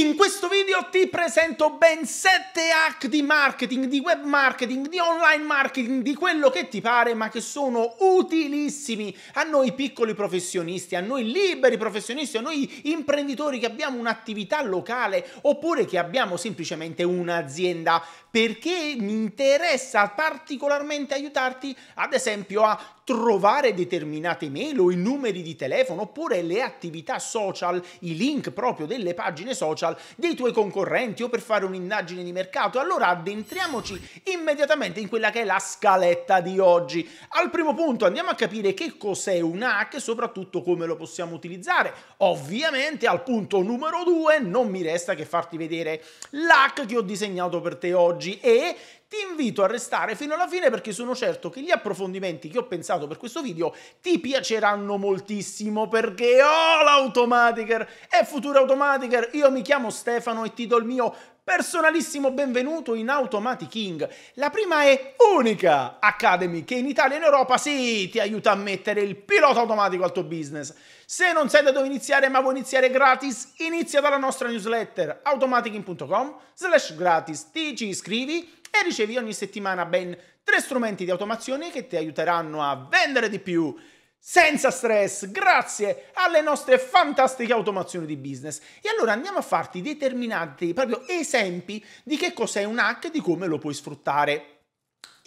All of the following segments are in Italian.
In questo video ti presento ben 7 hack di marketing, di web marketing, di online marketing, di quello che ti pare, ma che sono utilissimi a noi piccoli professionisti, a noi liberi professionisti, a noi imprenditori che abbiamo un'attività locale oppure che abbiamo semplicemente un'azienda, perché mi interessa particolarmente aiutarti, ad esempio, a trovare determinate mail o i numeri di telefono oppure le attività social, i link proprio delle pagine social social dei tuoi concorrenti o per fare un'indagine di mercato, allora addentriamoci immediatamente in quella che è la scaletta di oggi. Al primo punto andiamo a capire che cos'è un hack e soprattutto come lo possiamo utilizzare. Ovviamente al punto numero due non mi resta che farti vedere l'hack che ho disegnato per te oggi e ti invito a restare fino alla fine perché sono certo che gli approfondimenti che ho pensato per questo video ti piaceranno moltissimo perché ho oh, l'Automatiker e Futuro automaticer io mi chiamo Stefano e ti do il mio personalissimo benvenuto in Automatic King. La prima e Unica Academy, che in Italia e in Europa sì, ti aiuta a mettere il pilota automatico al tuo business. Se non sai da dove iniziare ma vuoi iniziare gratis, inizia dalla nostra newsletter automaticing.com slash gratis, ti ci iscrivi e ricevi ogni settimana ben tre strumenti di automazione che ti aiuteranno a vendere di più senza stress, grazie alle nostre fantastiche automazioni di business. E allora andiamo a farti determinati proprio esempi di che cos'è un hack e di come lo puoi sfruttare.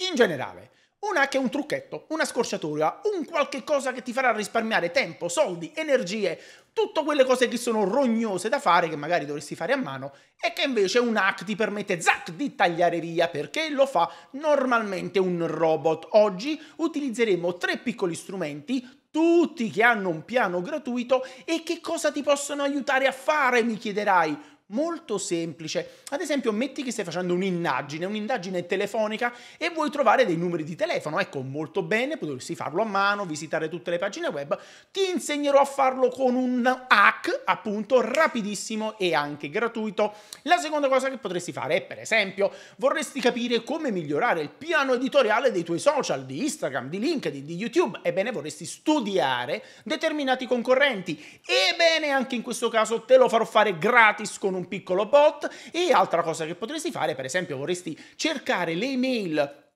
In generale, un hack è un trucchetto, una scorciatoia, un qualche cosa che ti farà risparmiare tempo, soldi, energie, tutte quelle cose che sono rognose da fare, che magari dovresti fare a mano, e che invece un hack ti permette, zac, di tagliare via, perché lo fa normalmente un robot. Oggi utilizzeremo tre piccoli strumenti, tutti che hanno un piano gratuito, e che cosa ti possono aiutare a fare, mi chiederai? molto semplice. Ad esempio, metti che stai facendo un'indagine, un'indagine telefonica e vuoi trovare dei numeri di telefono. Ecco, molto bene, potresti farlo a mano, visitare tutte le pagine web. Ti insegnerò a farlo con un hack, appunto, rapidissimo e anche gratuito. La seconda cosa che potresti fare è, per esempio, vorresti capire come migliorare il piano editoriale dei tuoi social, di Instagram, di LinkedIn, di YouTube. Ebbene, vorresti studiare determinati concorrenti. Ebbene, anche in questo caso te lo farò fare gratis con un un piccolo bot e altra cosa che potresti fare, per esempio, vorresti cercare le email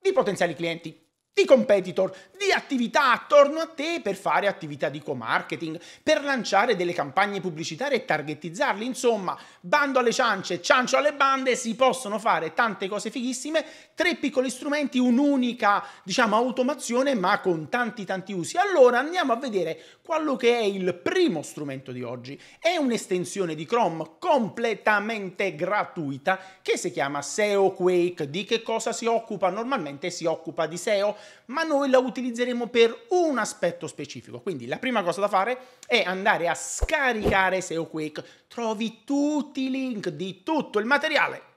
di potenziali clienti di competitor, di attività attorno a te per fare attività di co-marketing, per lanciare delle campagne pubblicitarie e targetizzarli. Insomma, bando alle ciance, ciancio alle bande, si possono fare tante cose fighissime, tre piccoli strumenti, un'unica, diciamo, automazione, ma con tanti tanti usi. Allora andiamo a vedere quello che è il primo strumento di oggi. È un'estensione di Chrome completamente gratuita che si chiama SEO Quake. Di che cosa si occupa? Normalmente si occupa di SEO ma noi la utilizzeremo per un aspetto specifico. Quindi la prima cosa da fare è andare a scaricare SEO Quake. Trovi tutti i link di tutto il materiale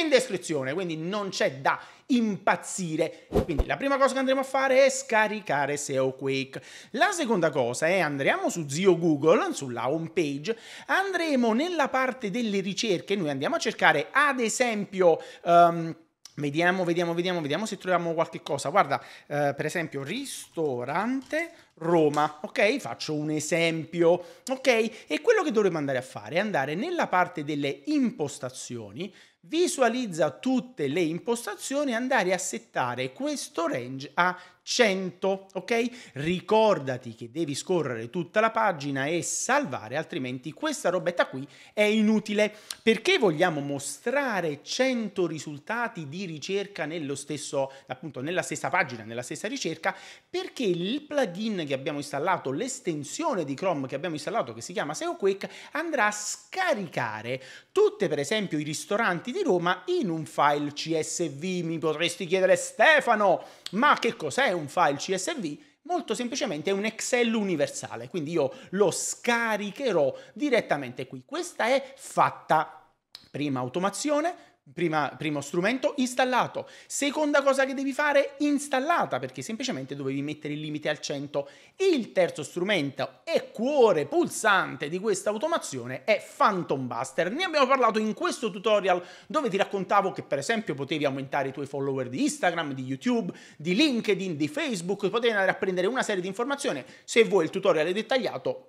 in descrizione, quindi non c'è da impazzire. Quindi la prima cosa che andremo a fare è scaricare SEO Quake. La seconda cosa è andremo su Zio Google, sulla home page, andremo nella parte delle ricerche, noi andiamo a cercare ad esempio um, Vediamo, vediamo, vediamo, vediamo se troviamo qualche cosa. Guarda, eh, per esempio, ristorante Roma, ok? Faccio un esempio, ok? E quello che dovremmo andare a fare è andare nella parte delle impostazioni, visualizza tutte le impostazioni e andare a settare questo range a 100, ok? Ricordati che devi scorrere tutta la pagina e salvare, altrimenti questa robetta qui è inutile. Perché vogliamo mostrare 100 risultati di ricerca nello stesso, appunto, nella stessa pagina, nella stessa ricerca? Perché il plugin che abbiamo installato, l'estensione di Chrome che abbiamo installato, che si chiama SEO Quick, andrà a scaricare tutte, per esempio, i ristoranti di Roma in un file CSV. Mi potresti chiedere Stefano, ma che cos'è un file CSV? Molto semplicemente è un Excel universale, quindi io lo scaricherò direttamente qui. Questa è fatta prima automazione, Prima, primo strumento installato, seconda cosa che devi fare installata perché semplicemente dovevi mettere il limite al 100. Il terzo strumento e cuore pulsante di questa automazione è Phantom Buster. Ne abbiamo parlato in questo tutorial dove ti raccontavo che per esempio potevi aumentare i tuoi follower di Instagram, di YouTube, di LinkedIn, di Facebook, potevi andare a prendere una serie di informazioni. Se vuoi il tutorial è dettagliato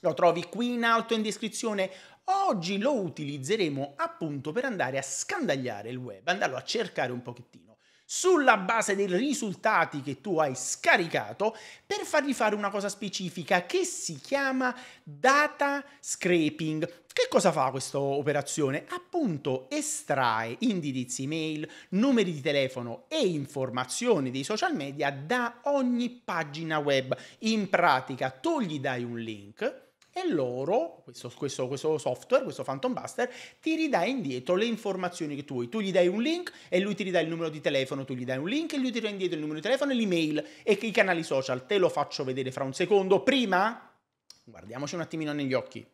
lo trovi qui in alto in descrizione Oggi lo utilizzeremo appunto per andare a scandagliare il web, andarlo a cercare un pochettino sulla base dei risultati che tu hai scaricato per fargli fare una cosa specifica che si chiama data scraping. Che cosa fa questa operazione? Appunto estrae indirizzi email, numeri di telefono e informazioni dei social media da ogni pagina web. In pratica tu gli dai un link e loro, questo, questo, questo software, questo Phantom Buster, ti ridà indietro le informazioni che tu vuoi. Tu gli dai un link e lui ti ridà il numero di telefono, tu gli dai un link e lui ti ridà indietro il numero di telefono l'email e i canali social. Te lo faccio vedere fra un secondo. Prima, guardiamoci un attimino negli occhi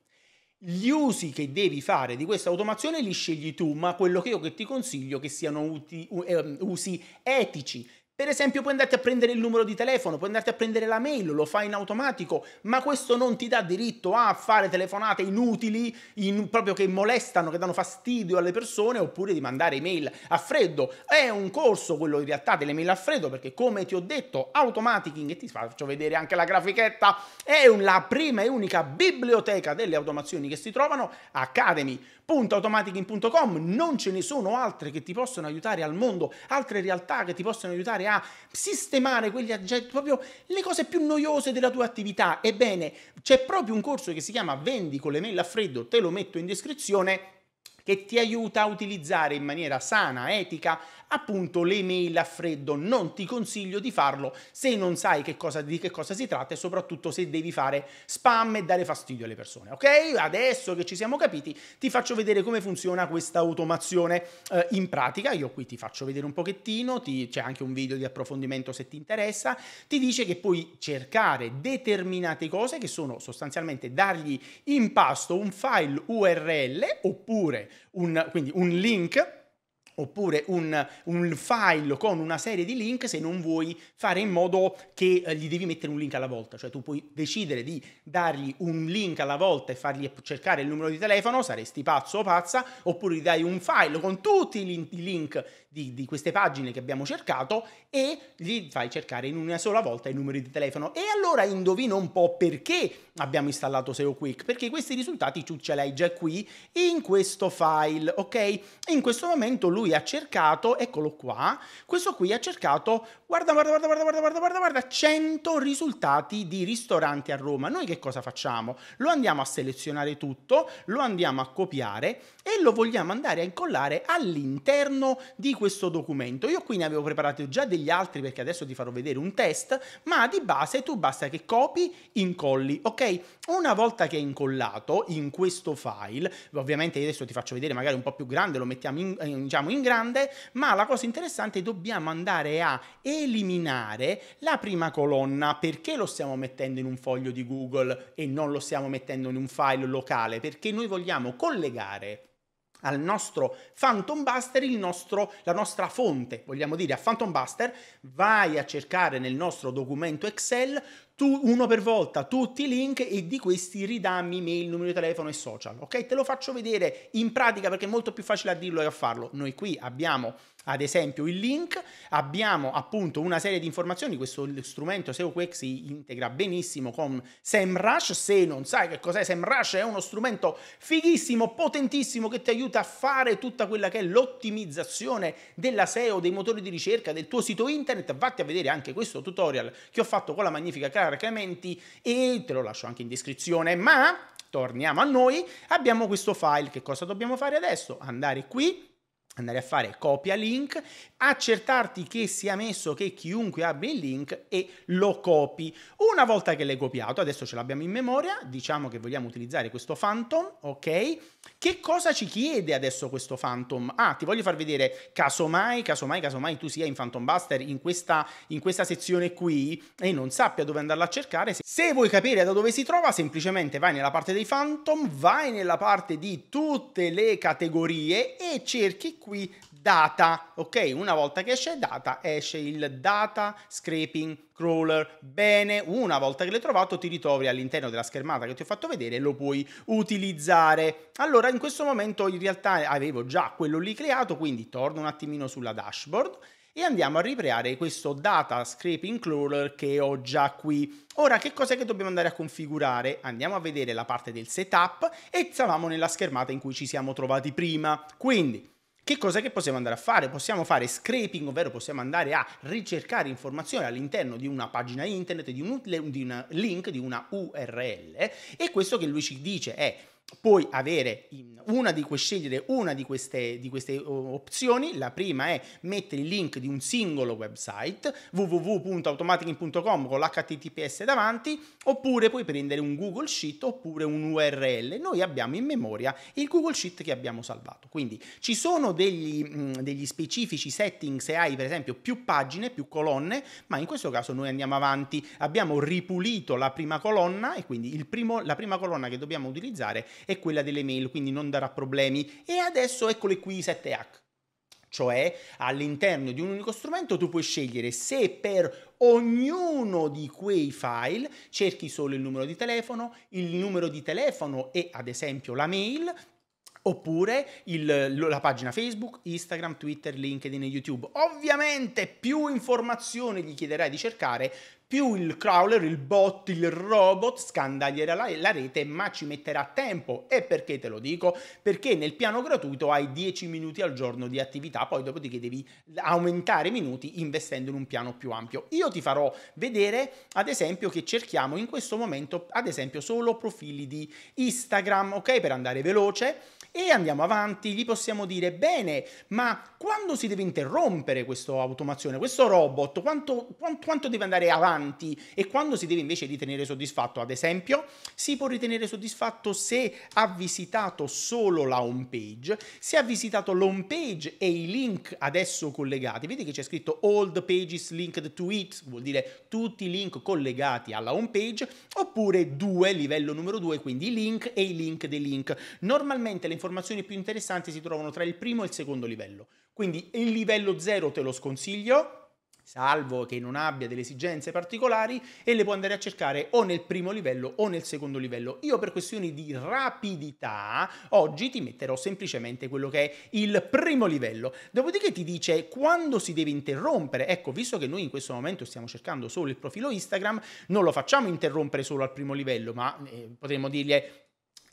gli usi che devi fare di questa automazione li scegli tu, ma quello che io che ti consiglio che siano uti, ehm, usi etici, per esempio puoi andarti a prendere il numero di telefono, puoi andarti a prendere la mail, lo fai in automatico, ma questo non ti dà diritto a fare telefonate inutili, in, proprio che molestano, che danno fastidio alle persone, oppure di mandare email a freddo. È un corso quello in realtà delle mail a freddo, perché come ti ho detto, automaticing, e ti faccio vedere anche la grafichetta, è la prima e unica biblioteca delle automazioni che si trovano, Academy www.automaticin.com non ce ne sono altre che ti possono aiutare al mondo, altre realtà che ti possono aiutare a sistemare quegli oggetti, proprio le cose più noiose della tua attività. Ebbene, c'è proprio un corso che si chiama Vendi con le mail a freddo, te lo metto in descrizione che ti aiuta a utilizzare in maniera sana, etica, appunto le mail a freddo. Non ti consiglio di farlo se non sai che cosa, di che cosa si tratta e soprattutto se devi fare spam e dare fastidio alle persone, ok? Adesso che ci siamo capiti ti faccio vedere come funziona questa automazione eh, in pratica. Io qui ti faccio vedere un pochettino, ti, c'è anche un video di approfondimento se ti interessa. Ti dice che puoi cercare determinate cose che sono sostanzialmente dargli in pasto un file URL oppure un, quindi un link oppure un, un, file con una serie di link se non vuoi fare in modo che eh, gli devi mettere un link alla volta, cioè tu puoi decidere di dargli un link alla volta e fargli cercare il numero di telefono, saresti pazzo o pazza, oppure gli dai un file con tutti i link di, di queste pagine che abbiamo cercato e gli fai cercare in una sola volta i numeri di telefono. E allora indovina un po' perché abbiamo installato SEO Quick, perché questi risultati tu ce li hai già qui in questo file, ok? In questo momento lui ha cercato, eccolo qua, questo qui ha cercato, guarda, guarda, guarda, guarda, guarda, guarda, guarda, 100 risultati di ristoranti a Roma. Noi che cosa facciamo? Lo andiamo a selezionare tutto, lo andiamo a copiare e lo vogliamo andare a incollare all'interno di questo documento. Io qui ne avevo preparato già degli altri perché adesso ti farò vedere un test, ma di base tu basta che copi, incolli, ok? Una volta che è incollato in questo file, ovviamente adesso ti faccio vedere magari un po' più grande, lo mettiamo in, eh, diciamo in grande, ma la cosa interessante è dobbiamo andare a eliminare la prima colonna. Perché lo stiamo mettendo in un foglio di Google e non lo stiamo mettendo in un file locale? Perché noi vogliamo collegare al nostro Phantom Buster nostro, la nostra fonte, vogliamo dire a Phantom Buster, vai a cercare nel nostro documento Excel tu, uno per volta tutti i link e di questi ridammi mail, numero di telefono e social, ok? Te lo faccio vedere in pratica perché è molto più facile a dirlo e a farlo. Noi qui abbiamo ad esempio il link, abbiamo appunto una serie di informazioni, questo strumento SEOQuake si integra benissimo con SEMrush, se non sai che cos'è SEMrush è uno strumento fighissimo, potentissimo che ti aiuta a fare tutta quella che è l'ottimizzazione della SEO, dei motori di ricerca, del tuo sito internet, vatti a vedere anche questo tutorial che ho fatto con la magnifica Clara Clementi e te lo lascio anche in descrizione, ma torniamo a noi, abbiamo questo file, che cosa dobbiamo fare adesso? Andare qui andare a fare copia link, accertarti che sia messo che chiunque abbia il link e lo copi. Una volta che l'hai copiato, adesso ce l'abbiamo in memoria, diciamo che vogliamo utilizzare questo phantom, ok? Che cosa ci chiede adesso questo phantom? Ah, ti voglio far vedere, casomai, casomai, casomai tu sia in Phantom Buster in questa, in questa sezione qui e non sappia dove andarla a cercare, se vuoi capire da dove si trova, semplicemente vai nella parte dei phantom, vai nella parte di tutte le categorie e cerchi qui data, ok? Una volta che esce data, esce il data scraping crawler. Bene, una volta che l'hai trovato ti ritrovi all'interno della schermata che ti ho fatto vedere e lo puoi utilizzare. Allora, in questo momento in realtà avevo già quello lì creato, quindi torno un attimino sulla dashboard e andiamo a ricreare questo data scraping crawler che ho già qui. Ora che cos'è che dobbiamo andare a configurare? Andiamo a vedere la parte del setup e stavamo nella schermata in cui ci siamo trovati prima. Quindi che cosa che possiamo andare a fare? Possiamo fare scraping, ovvero possiamo andare a ricercare informazioni all'interno di una pagina internet, di un, di un link, di una URL e questo che lui ci dice è puoi avere una di que- scegliere una di queste, di queste opzioni. La prima è mettere il link di un singolo website www.automaticin.com con l'HTTPS davanti, oppure puoi prendere un Google Sheet oppure un URL. Noi abbiamo in memoria il Google Sheet che abbiamo salvato. Quindi ci sono degli, mh, mm, degli specifici setting se hai per esempio più pagine, più colonne, ma in questo caso noi andiamo avanti, abbiamo ripulito la prima colonna e quindi primo, la prima colonna che dobbiamo utilizzare è quella delle mail, quindi non darà problemi. E adesso eccole qui i 7 hack. Cioè, all'interno di un unico strumento tu puoi scegliere se per ognuno di quei file cerchi solo il numero di telefono, il numero di telefono e ad esempio la mail oppure il, la pagina Facebook, Instagram, Twitter, LinkedIn e YouTube. Ovviamente più informazioni gli chiederai di cercare, più il crawler, il bot, il robot scandaglierà la, la, rete, ma ci metterà tempo. E perché te lo dico? Perché nel piano gratuito hai 10 minuti al giorno di attività, poi dopodiché devi aumentare i minuti investendo in un piano più ampio. Io ti farò vedere, ad esempio, che cerchiamo in questo momento, ad esempio, solo profili di Instagram, ok? Per andare veloce. E andiamo avanti, gli possiamo dire, bene, ma quando si deve interrompere questa automazione, questo robot, quanto, quanto, quanto deve andare avanti? avanti e quando si deve invece ritenere soddisfatto, ad esempio, si può ritenere soddisfatto se ha visitato solo la home page, se ha visitato l'home page e i link adesso collegati, vedi che c'è scritto all the pages linked to it, vuol dire tutti i link collegati alla home page, oppure 2, livello numero 2, quindi i link e i link dei link. Normalmente le informazioni più interessanti si trovano tra il primo e il secondo livello. Quindi il livello 0 te lo sconsiglio, salvo che non abbia delle esigenze particolari, e le può andare a cercare o nel primo livello o nel secondo livello. Io per questioni di rapidità oggi ti metterò semplicemente quello che è il primo livello. Dopodiché ti dice quando si deve interrompere. Ecco, visto che noi in questo momento stiamo cercando solo il profilo Instagram, non lo facciamo interrompere solo al primo livello, ma eh, potremmo dirgli eh,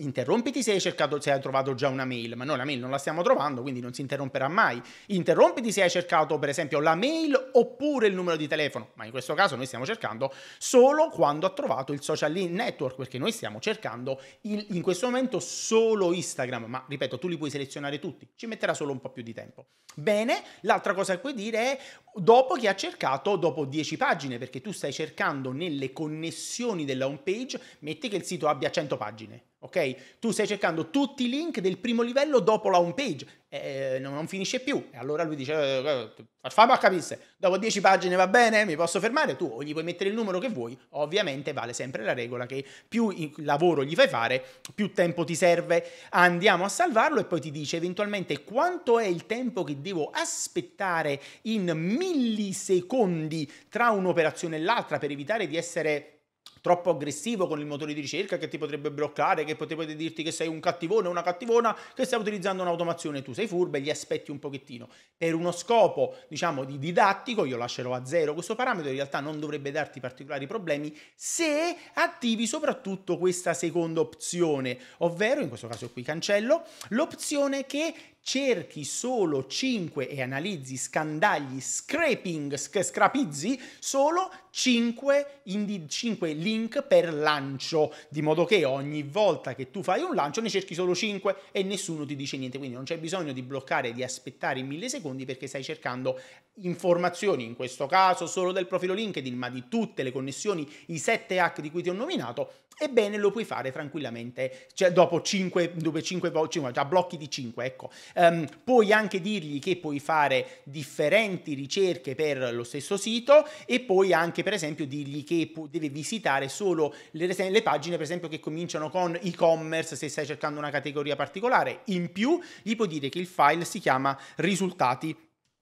Interrompiti se hai, cercato, se hai trovato già una mail, ma noi la mail non la stiamo trovando, quindi non si interromperà mai. Interrompiti se hai cercato, per esempio, la mail oppure il numero di telefono, ma in questo caso noi stiamo cercando solo quando ha trovato il social network, perché noi stiamo cercando il, in questo momento solo Instagram, ma ripeto, tu li puoi selezionare tutti, ci metterà solo un po' più di tempo. Bene, l'altra cosa che puoi dire è dopo che ha cercato, dopo 10 pagine, perché tu stai cercando nelle connessioni della home page, metti che il sito abbia 100 pagine ok? Tu stai cercando tutti i link del primo livello dopo la home page, eh, non, non, finisce più. E allora lui dice, eh, eh, fammi a capisse, dopo 10 pagine va bene, mi posso fermare, tu o gli puoi mettere il numero che vuoi, ovviamente vale sempre la regola che più lavoro gli fai fare, più tempo ti serve. Andiamo a salvarlo e poi ti dice eventualmente quanto è il tempo che devo aspettare in millisecondi tra un'operazione e l'altra per evitare di essere troppo aggressivo con il motore di ricerca che ti potrebbe bloccare, che potrebbe dirti che sei un cattivone o una cattivona, che stai utilizzando un'automazione, tu sei furba e gli aspetti un pochettino. Per uno scopo, diciamo, di didattico, io lascerò a zero questo parametro, in realtà non dovrebbe darti particolari problemi se attivi soprattutto questa seconda opzione, ovvero, in questo caso qui cancello, l'opzione che cerchi solo 5 e analizzi, scandagli, scraping, sc- scrapizzi solo 5, indi- 5 link per lancio, di modo che ogni volta che tu fai un lancio ne cerchi solo 5 e nessuno ti dice niente, quindi non c'è bisogno di bloccare, di aspettare mille secondi perché stai cercando informazioni, in questo caso solo del profilo LinkedIn, ma di tutte le connessioni, i 7 hack di cui ti ho nominato, ebbene lo puoi fare tranquillamente, cioè dopo 5, dopo 5, 5 già blocchi di 5, ecco. Um, puoi anche dirgli che puoi fare differenti ricerche per lo stesso sito e puoi anche per esempio dirgli che pu- deve visitare solo le, le pagine per esempio che cominciano con e-commerce se stai cercando una categoria particolare. In più gli puoi dire che il file si chiama risultati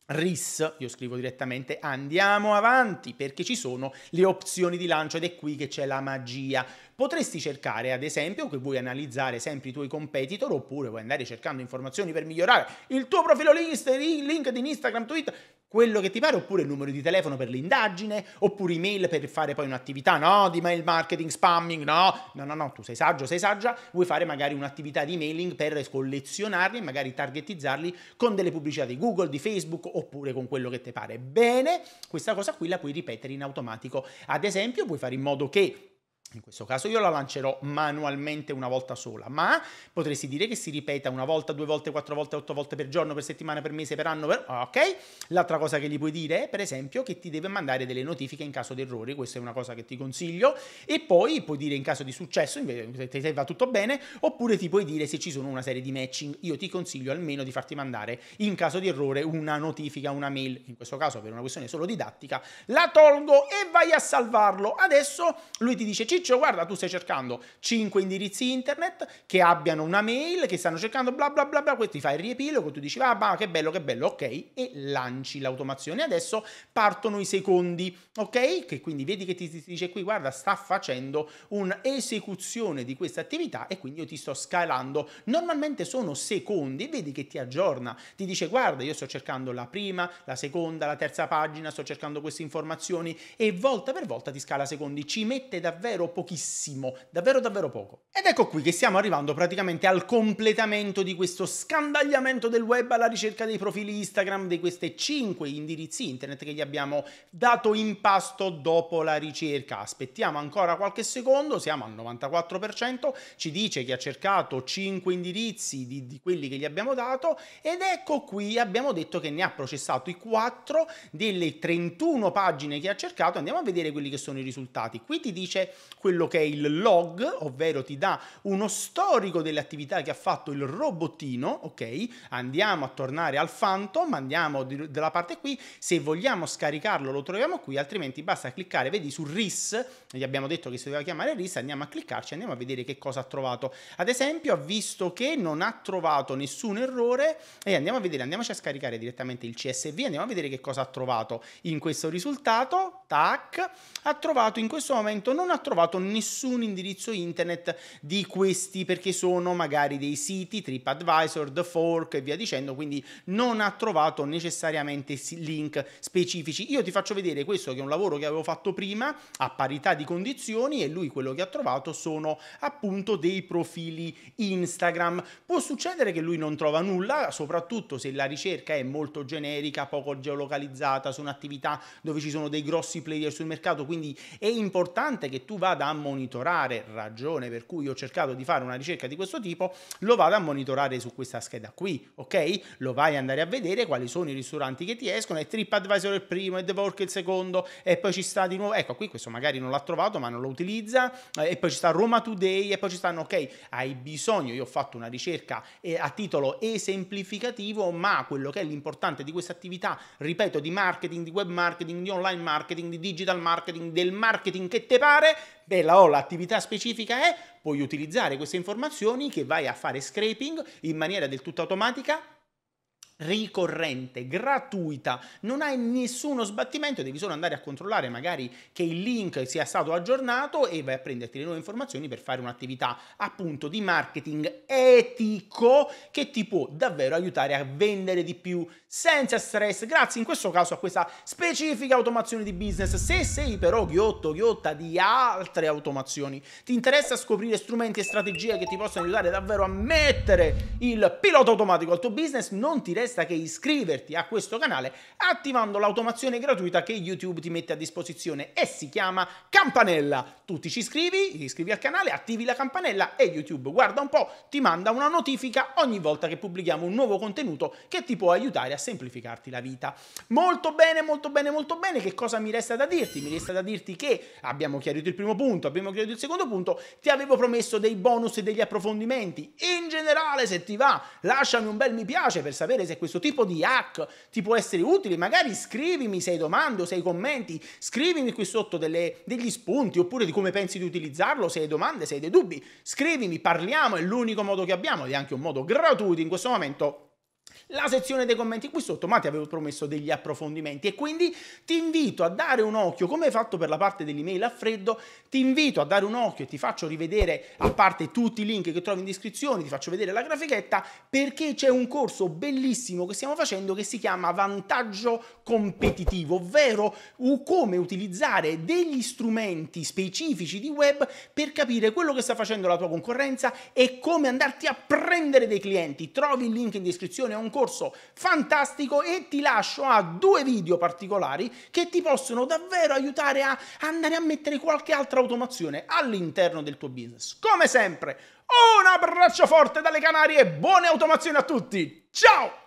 RIS, io scrivo direttamente andiamo avanti perché ci sono le opzioni di lancio ed è qui che c'è la magia. Potresti cercare, ad esempio, che vuoi analizzare sempre i tuoi competitor oppure vuoi andare cercando informazioni per migliorare il tuo profilo LinkedIn, LinkedIn Instagram, Twitter quello che ti pare, oppure il numero di telefono per l'indagine, oppure email per fare poi un'attività, no, di mail marketing, spamming, no, no, no, no, tu sei saggio, sei saggia, vuoi fare magari un'attività di mailing per collezionarli, magari targetizzarli con delle pubblicità di Google, di Facebook, oppure con quello che ti pare. Bene, questa cosa qui la puoi ripetere in automatico. Ad esempio, puoi fare in modo che in questo caso io la lancerò manualmente una volta sola, ma potresti dire che si ripeta una volta, due volte, quattro volte, otto volte per giorno, per settimana, per mese, per anno, per... Ah, ok? L'altra cosa che gli puoi dire è, per esempio, che ti deve mandare delle notifiche in caso di errori, questa è una cosa che ti consiglio, e poi puoi dire in caso di successo, invece, se va tutto bene, oppure ti puoi dire se ci sono una serie di matching, io ti consiglio almeno di farti mandare in caso di errore una notifica, una mail, in questo caso per una questione solo didattica, la tolgo e vai a salvarlo. Adesso lui ti dice ci Ciccio, guarda, tu stai cercando 5 indirizzi internet che abbiano una mail, che stanno cercando bla bla bla bla, questi fai il riepilogo, tu dici, ah, ma che bello, che bello, ok, e lanci l'automazione. Adesso partono i secondi, ok? Che quindi vedi che ti, ti dice qui, guarda, sta facendo un'esecuzione di questa attività e quindi io ti sto scalando. Normalmente sono secondi, vedi che ti aggiorna, ti dice, guarda, io sto cercando la prima, la seconda, la terza pagina, sto cercando queste informazioni e volta per volta ti scala secondi. Ci mette davvero pochissimo, davvero davvero poco. Ed ecco qui che stiamo arrivando praticamente al completamento di questo scandagliamento del web alla ricerca dei profili Instagram di queste 5 indirizzi internet che gli abbiamo dato in pasto dopo la ricerca. Aspettiamo ancora qualche secondo, siamo al 94%, ci dice che ha cercato 5 indirizzi di, di quelli che gli abbiamo dato ed ecco qui abbiamo detto che ne ha processato i 4 delle 31 pagine che ha cercato. Andiamo a vedere quelli che sono i risultati. Qui ti dice quello che è il log, ovvero ti dà uno storico delle attività che ha fatto il robottino, ok? Andiamo a tornare al Phantom, andiamo di, dalla parte qui, se vogliamo scaricarlo lo troviamo qui, altrimenti basta cliccare, vedi su RIS, gli abbiamo detto che si doveva chiamare RIS, andiamo a cliccarci, andiamo a vedere che cosa ha trovato. Ad esempio ha visto che non ha trovato nessun errore e andiamo a vedere, andiamoci a scaricare direttamente il CSV, andiamo a vedere che cosa ha trovato in questo risultato, tac, ha trovato in questo momento, non ha trovato trovato nessun indirizzo internet di questi perché sono magari dei siti TripAdvisor, The Fork e via dicendo, quindi non ha trovato necessariamente link specifici. Io ti faccio vedere questo che è un lavoro che avevo fatto prima a parità di condizioni e lui quello che ha trovato sono appunto dei profili Instagram. Può succedere che lui non trova nulla, soprattutto se la ricerca è molto generica, poco geolocalizzata, su un'attività dove ci sono dei grossi player sul mercato, quindi è importante che tu vada vada a monitorare, ragione per cui ho cercato di fare una ricerca di questo tipo, lo vado a monitorare su questa scheda qui, ok? Lo vai ad andare a vedere quali sono i ristoranti che ti escono, è TripAdvisor il primo, è The Work il secondo, e poi ci sta di nuovo, ecco qui questo magari non l'ha trovato ma non lo utilizza, eh, e poi ci sta Roma Today, e poi ci stanno, ok, hai bisogno, io ho fatto una ricerca eh, a titolo esemplificativo, ma quello che è l'importante di questa attività, ripeto, di marketing, di web marketing, di online marketing, di digital marketing, del marketing che te pare, bella ho oh, l'attività specifica è, puoi utilizzare queste informazioni che vai a fare scraping in maniera del tutto automatica ricorrente, gratuita, non hai nessuno sbattimento, devi solo andare a controllare magari che il link sia stato aggiornato e vai a prenderti le nuove informazioni per fare un'attività appunto di marketing etico che ti può davvero aiutare a vendere di più senza stress, grazie in questo caso a questa specifica automazione di business. Se sei però ghiotto, ghiotta di altre automazioni, ti interessa scoprire strumenti e strategie che ti possano aiutare davvero a mettere il pilota automatico al tuo business, non ti resta resta che iscriverti a questo canale attivando l'automazione gratuita che YouTube ti mette a disposizione e si chiama campanella. Tu ti ci iscrivi, iscrivi al canale, attivi la campanella e YouTube, guarda un po', ti manda una notifica ogni volta che pubblichiamo un nuovo contenuto che ti può aiutare a semplificarti la vita. Molto bene, molto bene, molto bene. Che cosa mi resta da dirti? Mi resta da dirti che abbiamo chiarito il primo punto, abbiamo chiarito il secondo punto, ti avevo promesso dei bonus e degli approfondimenti. In generale, se ti va, lasciami un bel mi piace per sapere se questo tipo di hack ti può essere utile, magari scrivimi se hai domande o se hai commenti, scrivimi qui sotto delle, degli spunti oppure di come pensi di utilizzarlo, se hai domande, se hai dei dubbi, scrivimi, parliamo, è l'unico modo che abbiamo ed è anche un modo gratuito in questo momento la sezione dei commenti qui sotto, ma ti avevo promesso degli approfondimenti e quindi ti invito a dare un occhio, come hai fatto per la parte dell'email a freddo, ti invito a dare un occhio e ti faccio rivedere, a parte tutti i link che trovi in descrizione, ti faccio vedere la grafichetta, perché c'è un corso bellissimo che stiamo facendo che si chiama Vantaggio Competitivo, ovvero come utilizzare degli strumenti specifici di web per capire quello che sta facendo la tua concorrenza e come andarti a prendere dei clienti. Trovi il link in descrizione, è un corso corso fantastico e ti lascio a due video particolari che ti possono davvero aiutare a andare a mettere qualche altra automazione all'interno del tuo business. Come sempre, un abbraccio forte dalle Canarie e buone automazioni a tutti! Ciao!